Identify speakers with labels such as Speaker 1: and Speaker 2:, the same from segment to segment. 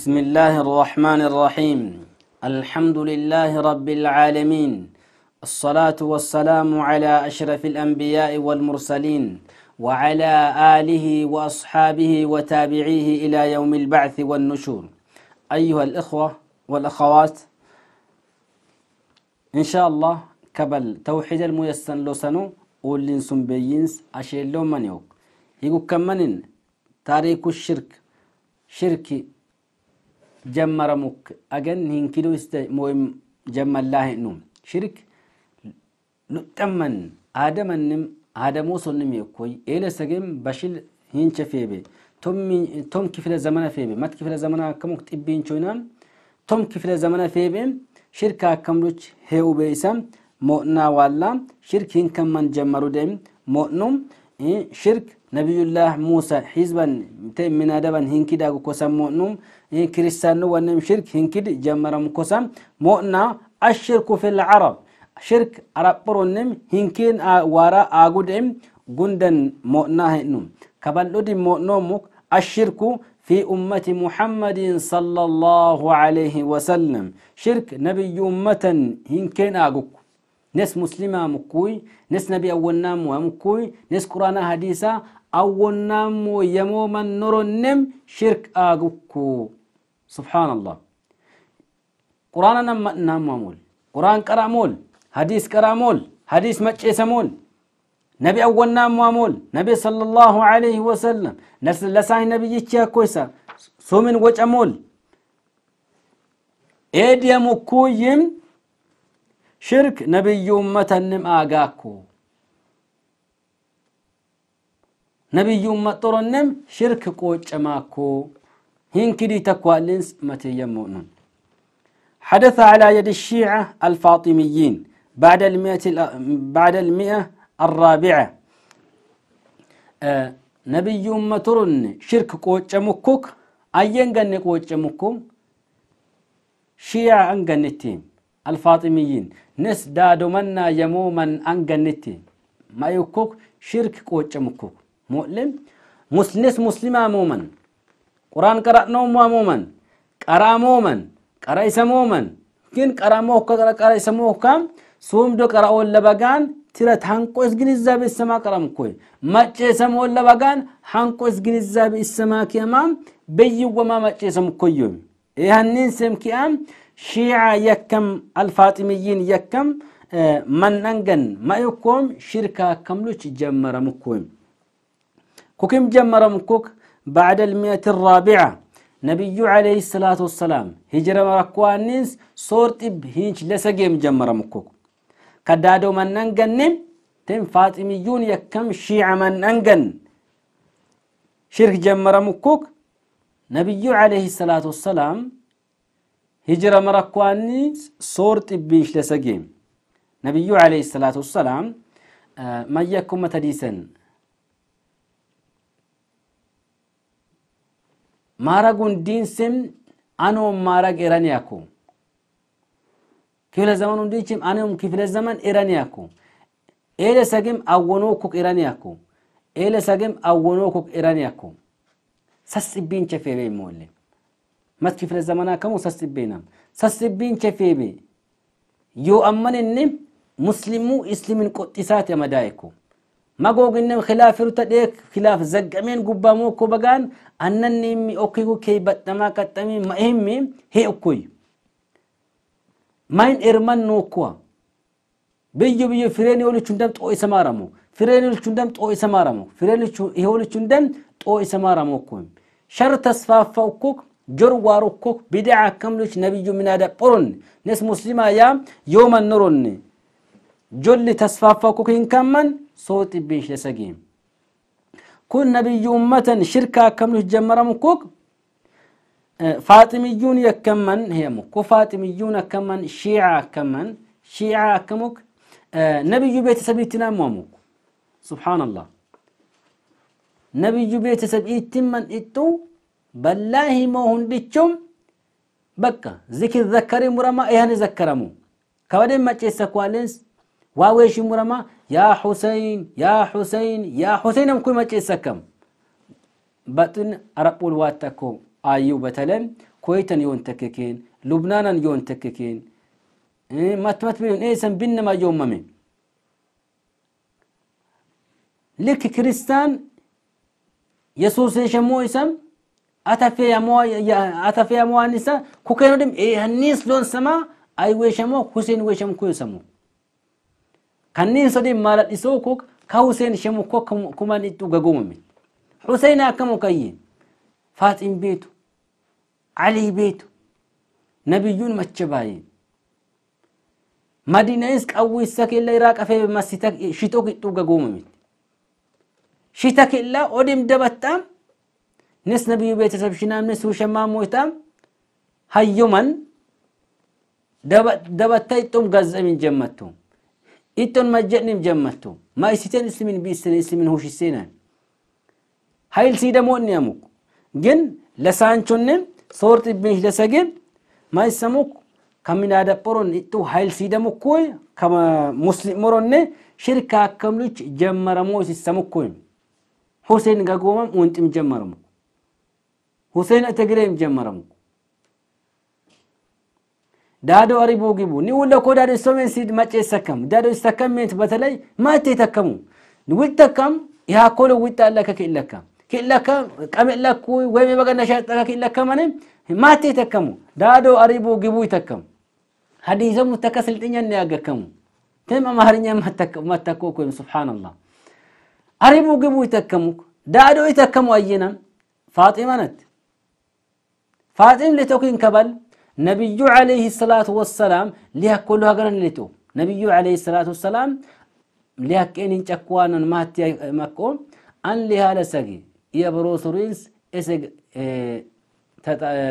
Speaker 1: بسم الله الرحمن الرحيم الحمد لله رب العالمين الصلاة والسلام على أشرف الأنبياء والمرسلين وعلى آله وأصحابه وتابعيه إلى يوم البعث والنشور أيها الإخوة والأخوات إن شاء الله كبل توحيد الميسن لسنو أولين سنبيينس أشيل لومانيوك يقول كمانين تاريك الشرك شركي ጀመረሙክ አገን ሂንኪዱ ስተ ሞይም ጀመላህ ኑ ሽርክ ሉጠመን አደመንም አደሞ ሶንም የኮይ ኤለ ሰገም በሽል ሂንቸ ፌቤ ቶም ክፍለ ዘመነ ፌቤ መት ክፍለ ዘመነ አከሙክ ጥቢን ቾይና ቶም ክፍለ ዘመነ ፌቤ ሽርክ አከምዶች ሄው በኢሳም ሞና ዋላ ሽርክ ሂንከመን ጀመሩ ደም ሞኑም ሽርክ ነቢዩላህ ሙሳ ሒዝበን ተ ሚናደበን ሂንኪዳጉ ኮሰሞኑም كريستان ونم شرك هنكد جمرم كسام مؤنا الشرك في العرب شرك عرب برونم هنكين وارا آقودهم قندن مؤنا هنم كبالودي مؤنومك الشرك في أمة محمد صلى الله عليه وسلم شرك نبي أمة هنكين آقوك نس مسلمة مكوي نس نبي أولنا مكوي نس قرآن حديثة أولنا يموما نرنم شرك آقوكو سبحان الله قرآن نم نم مول قرآن كرامول حديث كرامول حديث مجيس مول نبي أول نام مول نبي صلى الله عليه وسلم لسان نبي يتشا كويسا سومن وجه مول إيديا مكويم شرك ኤድየ ሙኩይም ሽርክ ነብዩ መተንም አጋኩ ነብዩ شرك ሽርክ ቆጨማኩ هنكلي تكوالنس متي يمؤنون حدث على يد الشيعة الفاطميين بعد المئة, بعد المئة الرابعة آه نبي يوم ترن شرك كوتش مكوك أين قن قوة مكوم شيعة أنقنتين الفاطميين نس دادو منا يموما أنقنتين ما يكوك شرك كوتش مكوك مؤلم مسلم مسلمة مومن ቁርአን ቀራነው ሞመን ቀራ ሞመን ቀራይሰ ሞመን ግን ቀራሞ ቀራይሰሞ ሱም ዶ ቀራኦን ለበጋን ትረት ሃንቆስ ግንዛቤ እሰማ ቀረምኮይ መጬ ሰሞን ለበጋን ሃንቆስ ግንዛቤ እሰማ ኪማም በይወማ መጬ ሰምኮዮም ይህንን ሰምኪያም ሺዓ የከም አልፋጢምይን የከም መነንገን ማይኮም ሽርካ ከምሎች ኩኪም ጀመረም ኩክ بعد المئة الرابعة نبي عليه الصلاة والسلام هجرة مركوانينس صورت بهنج لسجيم جمر مكوك كدادو من ننقن تم فاطميون يكم شيعة من ننقن شرك جمر مكوك نبي عليه الصلاة والسلام هجرة مركوانينس صورت بهنج لسجيم نبي عليه الصلاة والسلام آه، ما يكم تديسن Maaraguu hundiinsaanii anoo maaraga eraa kifila zaman kibiraanis zamanuu hundiinsaanii anoo kifila zaman eraa ni akkoo eelee sagreen awwanoo kooqe eraa ni akkoo moole sagreen kifila kooqe eraa ni akkoo sassibbiin chafeebe yoo amman inni musliimuu isliimin qoqqisaatiin amadaa eeku. magooginem khilaafiru ta'ee khilaaf zaqqameen gubbaa mokkoo bagaan annanni okkigu kee badhamaa qaxxamee ma'eemme hee okkoy main erman nookkuwa biyyo biyyo fireeni oolichu hundam xoo isa maaramu fireeni oolichu hundam xoo isa maaramu fireeni oolichu hundam xoo isa maaramu okkoy shar tasfaaffa okkok ጆር ዋሮኮክ ቢድዓ ከምሎች ነቢዩ ምናዳ ጶሮን ነስ ሙስሊማ ያ ዮመን ኖሮን ጆል ተስፋፋ ኮክ ይንካመን صوت بيش يسقيم كن نبي أمة شركة كم جمر مكوك أه، فاطميون يكمن هي مكو فاطميون كمن شيعة كمن شيعة كمك أه، نبي بيت سبيتنا مومك سبحان الله نبي بيت سبيتنا من إتو بالله ما هندتشم بكا ذكر ذكري مرما إيهن ذكرمو كودين ما تيسكوالنس واويش مرما ያ ሁሰይን ያ ሁሰይን ያ ሁሰይን ኩ መጭ ይሰከም በጥን አረቁል ዋተኮ አዩ በተለም ኮይተን ዮን ተክኬን ሉብናናን ዮን ተክኬን መትመት ቢሆን ኤሰን ብንማ ዮመሜ ልክ ክርስቲያን የሱስን ሸሞ ይሰም አተፌ ያመዋን ይሳ ኩከኖድም ሀኒስ ሎን ሰማ አይ ወሸሞ ሁሴን ወሸም ኩ ሰሙ kanneen sadii maala dhisoo ka Hussein shemu kuman kuma dhidhu gagumame Hussein akkam Faaxin beetu Ali beetu nabiyyuun macha baay'ee Madinais qawwiisa keella irraa qafee masita shitoo gidhuu gagumame shita keella odim dabattaam nis nabiyyu beetisab shinaamne suushammaa mootaam hayyoman dabatta ittum gazzamin jammattuun itton majjedhnim jammattu ma isiten islimin biisine islimin hushisseenan ሀይል ሲደሞን ያሙክ ግን ለሳንቾነ ሶርት ብንሽ ለሰገ ማይሰሙክ ከሚናደቆሮን እጡ ሀይል ሲደሙኩ ከሙስሊሞሮነ ሽርካ ከምሉች ጀመረሞ ሲሰሙኩ ሁሴን ጋጎማም ወንጥም ጀመረሙ ሁሴን አተግሬም ጀመረሙ ዳዶ አሪቦ ግቡ ኒውለ ኮ ዳዶ ሶሜን ሲድ ማጨ ይሰከም ዳዶ ይሰከም ሜት በተለይ ተከሙ ይተከሙ ተከም ይሃ ኮሎ ውጣለ ከከለካ ከለካ ቀመለኩ ወይ በገነ ሻጠ ከከለካ ማነ ማቴ ተከሙ ዳዶ አሪቦ ግቡ ይተከም ሐዲሰሙ ተከስልጥኛ ነው ያገከሙ ተም አማርኛ ማተከ ማተኮ ኮ ሱብሃንአላህ አሪቦ ግቡ ይተከሙ ዳዶ ይተከሙ አየና ፋጢማ ነት ፋጢም ለተኩን ከባል ነቢዩ ዓለይህ ሰላቱ ወሰላም ሊያክ ኮሉ ሀገረን ሌቶ ነቢዩ ዓለይህ ሰላቱ ወሰላም ሊያቄኒን ጨኳነን ማቲ መቆ አን ሊሃለ ሰጊ የበሮሱሪንስ እሰግ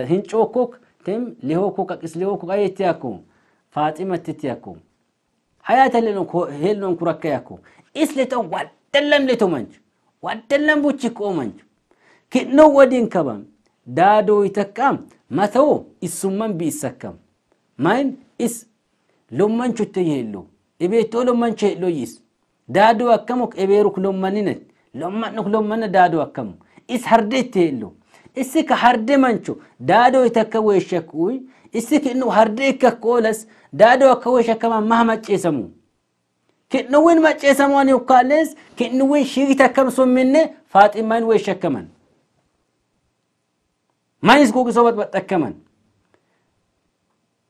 Speaker 1: hincookok tem lihoko kakis lihoko kayetiyako faaximattitiyako hayata helnon kurakkayako isleton waddellam leto mancu waddellam buchikko mancu kidno wadin kaban daadooy takkam mata'u issumman biisakkam mayin is lomman cutte yeello ebeetoo lomman ceelloyis daadoo akkamuk ebeeruk lommaninet lommanuk lommana daadoo akkamu is harde itti yeello issi ka harde mancho daadoo itakka weeshakkuy issi kinnu harde ikkakkoolas daadoo akka weeshakkaman maha maccesamu kinnuwin macceesamuan yukkaalees kinnuwin shigitakkam akkam summinne faaximayin weeshakkaman ማይስ maayis sobat dhaqqaman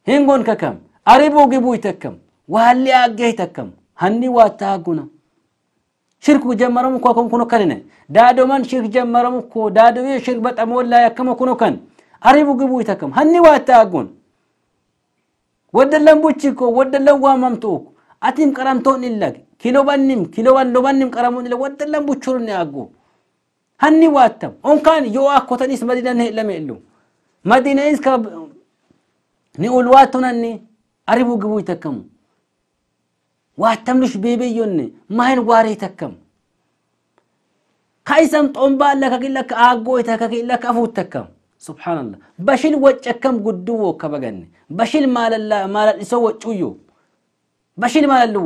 Speaker 1: ሄንጎን ከከም አሪቦ ግቡ ይተከም ዋሊ aggee itakkam ሀኒ ዋታ hagguna ሽርክ ጀመረም እኮ ከም ኩኖ ከንነ ዳዶመን ሽርክ ጀመረም እኮ ዳዶዌ ሽርክ በጣም ወላ ያከመ ኩኖ ከን አሪቡ ግቡ ይተከም ሀኒ ዋታ አጉን ወደለም ቡቺ እኮ ወደለን ዋማምቶ አቲም ቀራምቶን ኢለግ ኪሎ በኒም ኪሎ በን ሎበኒም ቀረሙን ኢለ ወደለን ቡቹርን ያጉ هني واتم اون كان يو اكو تنيس مدينه لم ميلو مدينه إنس نقول واتنا ني اريبو جبو يتكم واتم لش بيبي يوني ما هن واري تكم كايسم طنبا لك كي لك اغو يتك كي لك افو يتكم سبحان الله بشيل وجهكم قدو كبجني بشيل مال الله مال يسو وجهو بشيل مال اللو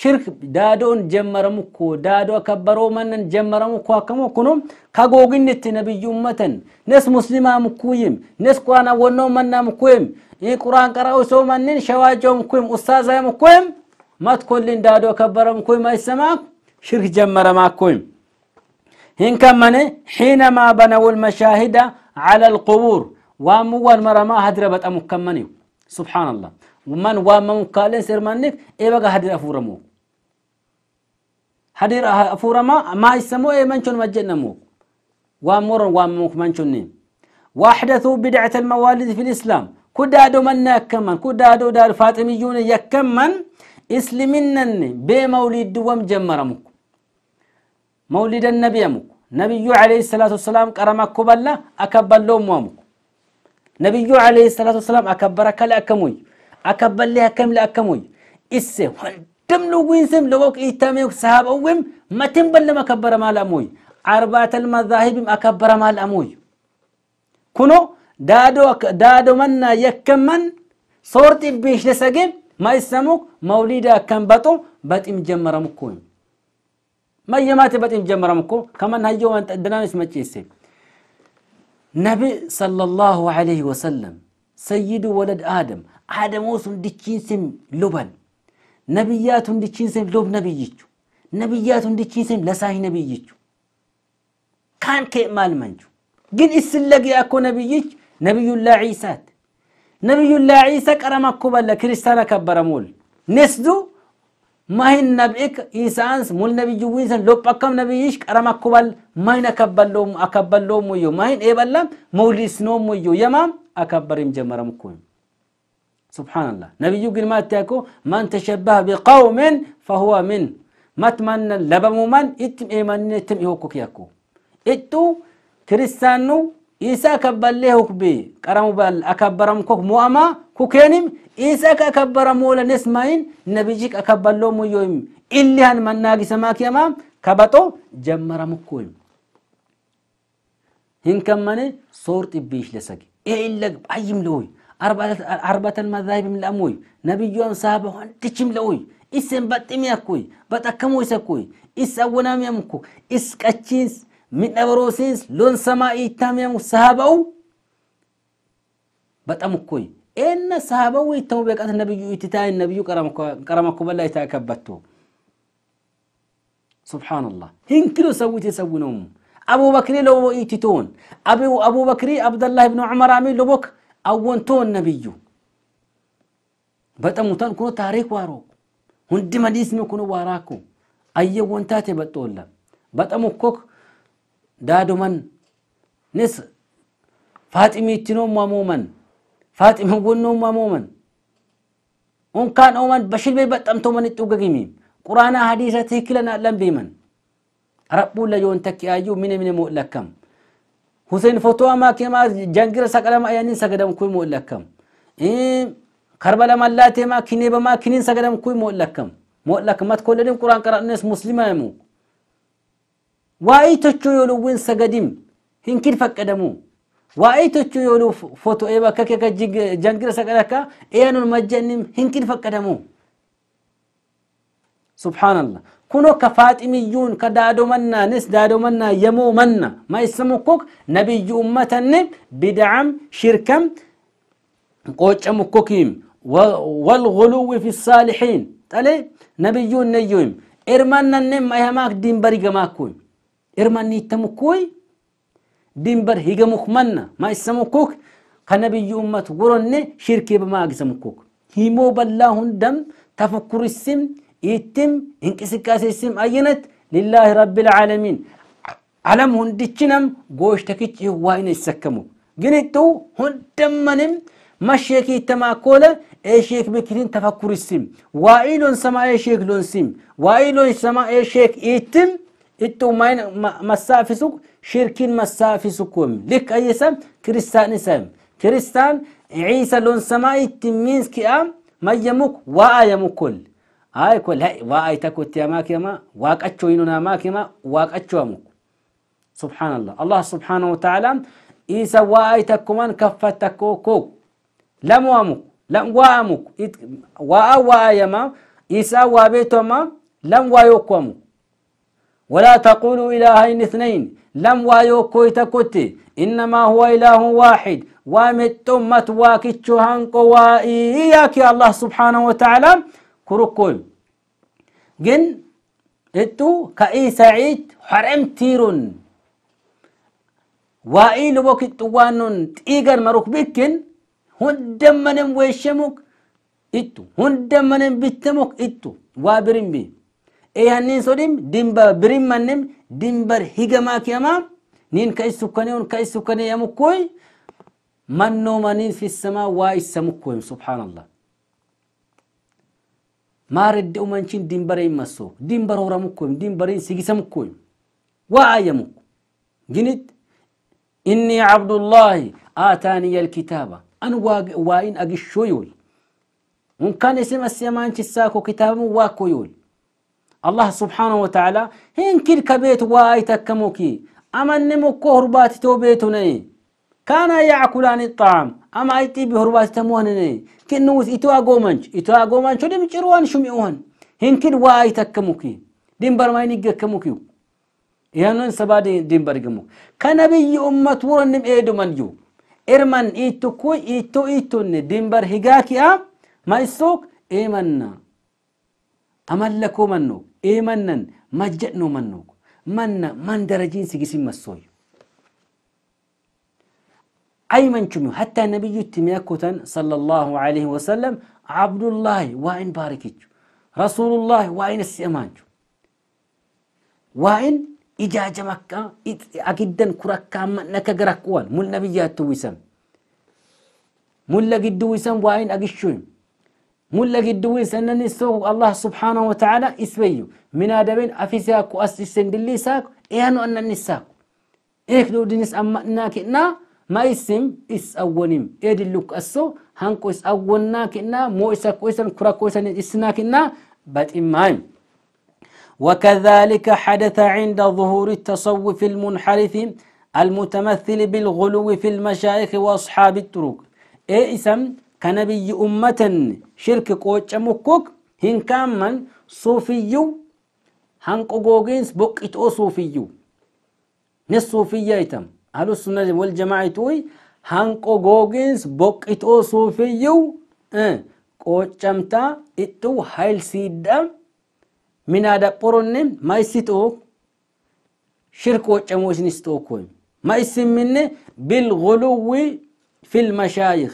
Speaker 1: شرك دادون جمرمكو دادو كبرو منن جمرمكو كمو كنوم كغوغنت نبي امتن نس مسلمه مكويم نس قوانا ونو مننا مكويم اي قران قراو سو منن شواجو مكويم استاذ مكويم ما تكلين دادو كبرم كويم ما يسمعك شرك جمرما كويم هن كمن حينما بنوا المشاهد على القبور واموال مرما هدربت امكمني سبحان الله ومن وامم قالين سيرمانك اي بقى هدر افورمو hadir ما ma isamo e eh, manchon majjanamu وامر وامك منشنين واحدثوا بدعة الموالد في الإسلام كدادو من يكمن كدادو دار فاطميون يكمن اسلمنن بمولد دوم جمرمك مولد النبي أمك نبي عليه الصلاة والسلام كرمك كبلا أكبر لهم أمك نبي عليه الصلاة والسلام أكبرك لأكموي أكبر لأكم لأكموي إسه دمنو وينسم لوك إيتاميوك صحاب أوهم ما تنبل ما كبر مال أموي أربعة المذاهب أكبر مال أموي كنو دادو دادو من يكمن صورت بيش لسجب ما يسموك موليدا كم بطو بتم جمر مكون ما يمات بتم جمر مكون كمان هيجو أنت دنانس ما تيسي نبي صلى الله عليه وسلم سيد ولد آدم آدم وسم دكين سم لبن ነቢያቱ እንድችን እንዲቺንሴም ሎብ ነቢይቹ ነቢያቱ እንድችን እንዲቺንሴም ለሳይ ነቢይቹ ካን ማል መንጁ ግን እስለግ ያኮ ነቢይች ነቢዩላ ዒሳት ነቢዩላ ዒሳ ቀረማ እኮ በለ ክርስቲያና ከበረ ሙል ኔስዱ ማይን ነብእክ ኢሳንስ ሙል ነብዩ ዊንሰን ሎብ ነብይሽ ነቢይሽ ቀረማ እኮ በል ማይን አከበሎም አከበሎም ወዮ ማይን ኤበላም መውሊስኖም ወዮ የማም አከበሪም ጀመረም እኮ ሱብሓነላህ ነቢዩ ግን ማትያኮ ማን ተሸበህ ቢቀውምን ፈሁወ ምን ማትማነ ለበሙማን ኢትም ኤማንነትም ኢሆኮ ክያኮ እጡ ክርስቲያኑ ኢሳ ከበሌ ሁክቢ ቀረሙ በል አከበረም ኮክ ሙአማ ኩኬንም ኢሳ ከከበረሞ ለነስማይን ነቢጂቅ አከበሎ ሙዮይም ኢሊሃን መናጊሰማኪያማ ከበጦ ጀመረምኮይም hinkamane soor xibbiish lesagi eelag ayyim lewoy arbatan madhaib min amui nabiyyon sahaba wantichim la'ui isen baximi akkui baxakkamu isa kui is awwanami amku is qachiins midhabaroosiins loon samaa iittaami amu sahaba'u baxamu kui eenna sahaba'u iittamu beeqata nabiyyu ittitaayin nabiyyu qarama kuballa itaa kabbattu سبحان الله هن كيلو سويت يسوي نوم أبو بكر لو إيتتون أبو أبو بكر عبد الله بن عمر عمي لبوك አወንቶን ነብዩ በጠሙታን ኩኖ ታሪክ ዋሮ ሁንዲ መዲስኒ ኩኖ ዋራኩ አየ ወንታቴ በጦለ በጠሙ ኮክ ዳዶመን ንስ ፋጢሚትኖ ማሞመን ፋጢመ ወኖ ማሞመን ኡንካን ኦመን በሽልቤ በጠምቶ መን ጡገግሚ ቁርአና ሐዲሰ ትክለና ለምቤመን ረቡ ለዮን ተኪያዩ ሚነ ሚነ ሞለከም حسين فتوى ما كما جنجر سقل ما يعني سقدم كوي مؤلكم إيه كربلا ملاتي ما كني بما كنين سقدم كوي مؤلكم مؤلكم ما تقول لهم قرآن قرأ الناس مسلمة يمو واي تشو يولوين سقدم هنكين فقدمو واي تشو يولو فتو ايبا ككك جنجر سقلك ايانو المجنم هنكين فقدمو سبحان الله كنو كفاطميون كدادو منا نس دادو منا يمو منا ما يسموكوك نبي أمتن بدعم شركم قوش أمكوكيم والغلو في الصالحين تالي نبيون نيوم إرمانا نم أيهماك دين بري جماكوي إرمان نيتمكوي دين بر هيجمك منا ما يسموكوك كنبي أمت ورن شركة بما أجزمكوك هيمو بالله دم تفكر السم ይትም እንቅስቃሴ ስም አየነት ሊላህ ረቢል ዓለሚን ዓለም ሁንድችነም ጎሽ ተክች ህዋይነ ይሰከሙ ግን ጡ ሁንደመንም መሸክ ይተማኮለ ኤሼክ ብክትን ተፈኩርስም ዋኢሎን ሰማ ኤሼክ ሎንሲም ዋኢሎን ሰማ ኤሼክ ኢትም እጡ መሳፊሱ ሽርኪን መሳፊሱኩም ልክ አየሰም ክርስታን ሰም ክርስታን ዒሳ ሎን ሰማ ኢትሚንስኪአ መየሙክ ዋአየሙኩል هاي كل هاي واي تكو تيا ماكيما واك اتشو ينونا ماكيما واك اتشو امو سبحان الله الله سبحانه وتعالى إيسا واي تكومان كفت تكو كو لم وامو لم وامو واا واي ما إيسا وابيتو ما لم وايوكو امو ولا تقولوا إلهين اثنين لم وايوكو يتكوتي إنما هو إله واحد ومتمت واكتشو هنكو وايياكي الله سبحانه وتعالى كروكول جن اتو كأي سعيد حرم تيرون وإي لبوك التوانون تيجر مروك بكن هندم منم ويشموك اتو هندم منم بيتموك اتو وابرم بي اي هنين سوديم دمبا برم مانم دمبر هيجماك يما نين كايسو كنيون كايسو كني يمكوي منو منين في السماء وايسمكوي سبحان الله maaredde umanchin dimbareen masso dimbaroo ramukkoyim dimbareen waa ayamu. ginit innii cabdullaahi aataaniya alkitaaba an waa'in agishshoyoy unkan isim asiyamanchisaako kitaabamu waakkoyoy allah subhaanahu wa taala hinkirka beetu waa'ay takkamoki amanne mokko horbaatitoo beetu na'e Kaanayyaa akkulaan xaama ama ittiin biroor waajjira mo'anii kennuufi itoo aagooman cinaa itoo aagooman cinaa dibciroowwan shumi'oowwan ka kennu waa ayi takka mukti dimbarramanii akka mukti yaannoon saba adii dimbar gammoo kana biyyi uummattoonni eedduu man jiru irman itoo itoonne dimbar hiigaaki'aa ma'aayisoo? Eemannaa mannuu eemannan majaadhu mannuu? manna mandara أيمنكم حتى نبي تميكوتن صلى الله عليه وسلم عبد الله وإن باركك رسول الله وإن السيمانك وإن إجاج مكة أكدا كركا منك قرقوان مل نبيات تويسم مل قدويسم وإن أقشوين مل قدويسم أن الله سبحانه وتعالى إسبيو من آدمين أفساكو أسسن دلي إيانو أن النساكو إيك دو دنس أمناكنا ما اسم اس اونيم ادلوك اسو هانكو اس اونا كنا مو اس كويسن كرا كويسن اسنا كنا امايم وكذلك حدث عند ظهور التصوف المنحرف المتمثل بالغلو في المشايخ واصحاب الطرق اي اسم كنبي امه شرك مكوك هن كامن صوفيو إتو صوفي صوفيو نصوفيه يتم أهل السنة والجماعة توي هنكو هانكو غوغينس بوكيتو صوفيو أه كو قوچمتا إتو حيل سيدا من هذا قرنن ما يسيتو شرك وچمو سنستوكوي ما مني بالغلو في المشايخ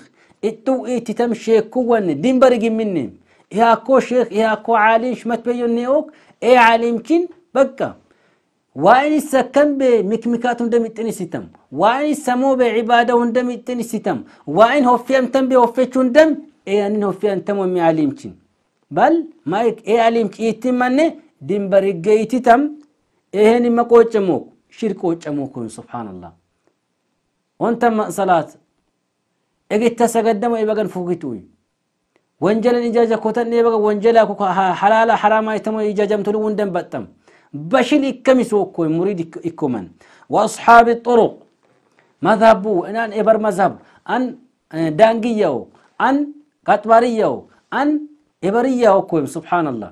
Speaker 1: إتو إيتي تمشي كوان دين برقي مني ايه اكو شيخ ايه اكو عالم شمت بيوني أوك إيه عالمكين بكا وإنس كم بمكمكات دمتن ستم وإن سمو بعبادة دمتن ستم وإن هفيم تم بوفيت دم إيه يعني أن هفيم تم ومعلمتين بل ما يك إيه علمت إيتم من دين برقيت تم إيه نما قوت موك شرك قوت موكون سبحان الله وانت ما صلاة إجت تسقدم إبقى فوقتوي وانجل إجاجة كتن إبقى وانجل حلال حرام يتم إجاجة متلو وندم بتم بشيل إكمي مريد إكمن وأصحاب الطرق مذهبو أن إبر مذهب أن أه، دانجيو أن قطبريو أن إبريو كويم سبحان الله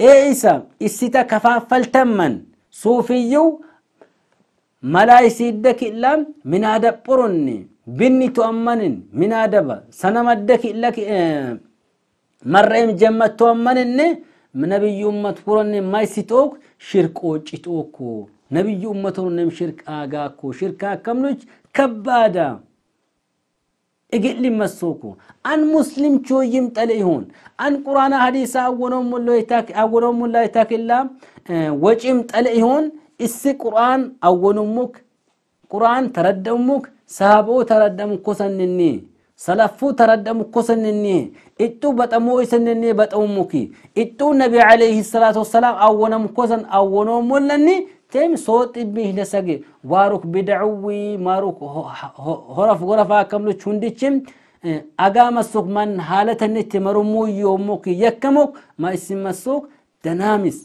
Speaker 1: إيه إيسا إستا كفافل تمن صوفيو ملايس يدك إلا من أدب برني بني تؤمن من أدب سنمدك إلاك أه، مرئم جمت تؤمنني ነብዩመት ፉረን ማይሲጦክ ሽርቅ ወጭጦኩ ነብዩ እመቶንም ሽርቅ አጋኩ ሽርካ ከምኖች ከባዳ እግል መሶኩ አን ሙስሊም ቾይም ጠለ ይሁን አን ቁርአና ሐዲስ አወኖም ሙሎ ይታክ አወኖም ሙላ ይታክላ ወጪም ጠለ ይሁን እስ ቁርአን አወኖሙክ ቁርአን ተረደሙክ ሰሃቦ ተረደሙ ኮሰንኒ سلفو تردم كسنني اتو بتمو اسنني بتأمك اتو نبي عليه الصلاة والسلام أونا كوسن أونا ملني تم صوت ابنه لسقي واروك بدعوي ماروك هرف غرفا كملو چوندچم أقام آه، السوق من حالة النت مرمو يومك يكمك ما اسم السوق دنامس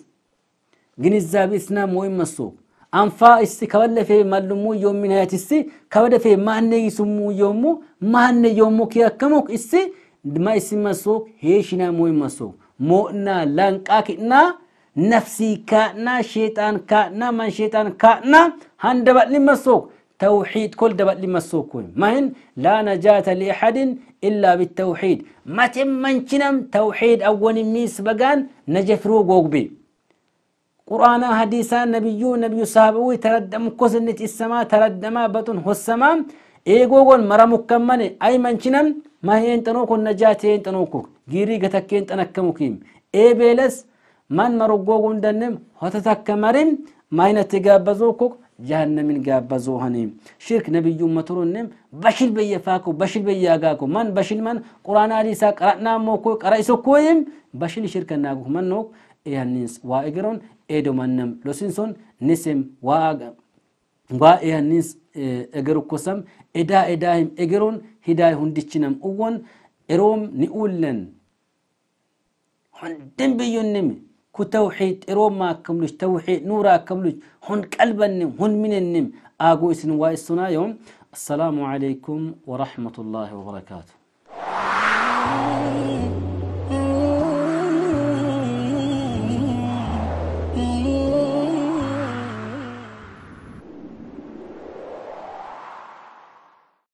Speaker 1: جنزاب اسنا مهم السوق anfaa'issi kabalafee mallummuu yommuu nayaatissi kabadafee maanneeyisummuu yommuu maanne yommuu kee akkamuk issi ma isin masuk heeshinaa moo hin masuk moo'naa lanqaa kidnaa nafsii kaa'naa sheexaan kaa'naa man sheexaan kaa'naa han daballi masuk توحيد كل دبل لما السوكوين مهن لا نجاة لأحد إلا بالتوحيد ما تمنشنم توحيد أول ميس بقان نجفرو قوقبي ቁርአና ሀዲሳ ነብዩ ነብዩ ሳብኡ ተረደሙ ኮስነት ኢሰማ ተረደማ በጡን ሆሰማ ኤጎጎን መረሙከመን አይ መንችነን ማሄን ጠኖኩ ነጃቴን ጠኖኩ ጊሪ ገተኬን ጠነከሙኪም ኤቤለስ ማን መሮጎጉ እንደንም ሆተተከመሪም ማይነት ጋበዞኩ ጀሃነምን ጋበዞ ሆኒ ሽርክ ነብዩ መትሩንም በሽል በየፋኩ በሽል በያጋኩ ማን በሽል ማን ቁርአና ሀዲሳ ቀራና ሞኩ ቀራይሶኩይም በሽል ሽርከናጉ መኖኩ eeyannis waa egeroon eedumannam losinson nisem waa waa eeyannis egerukkosam edaa edaahim egeroon hidaay hundichinam uwwon eroom ni uullen hunden biyyoonnem ku tawxiid erooma akkamluj tawxiid nuura akkamluj hun qalbannem hun minennem aagoo isin waa issunaayoom السلام عليكم ورحمة الله وبركاته